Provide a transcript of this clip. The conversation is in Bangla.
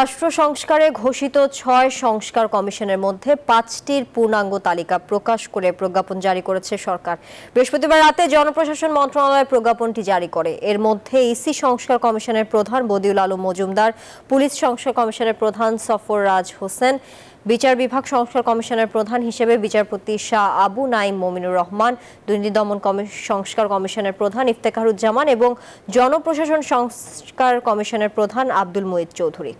রাষ্ট্র সংস্কারে ঘোষিত ছয় সংস্কার কমিশনের মধ্যে পাঁচটির পূর্ণাঙ্গ তালিকা প্রকাশ করে প্রজ্ঞাপন জারি করেছে সরকার বৃহস্পতিবার রাতে জনপ্রশাসন মন্ত্রণালয় প্রজ্ঞাপনটি জারি করে এর মধ্যে ইসি সংস্কার কমিশনের প্রধান বদিউল আলম মজুমদার পুলিশ সংস্কার কমিশনের প্রধান সফর রাজ হোসেন বিচার বিভাগ সংস্কার কমিশনের প্রধান হিসেবে বিচারপতি শাহ আবু নাইম মমিনুর রহমান দুর্নীতি দমন সংস্কার কমিশনের প্রধান ইফতেখারুজ্জামান এবং জনপ্রশাসন সংস্কার কমিশনের প্রধান আব্দুল মুহিত চৌধুরী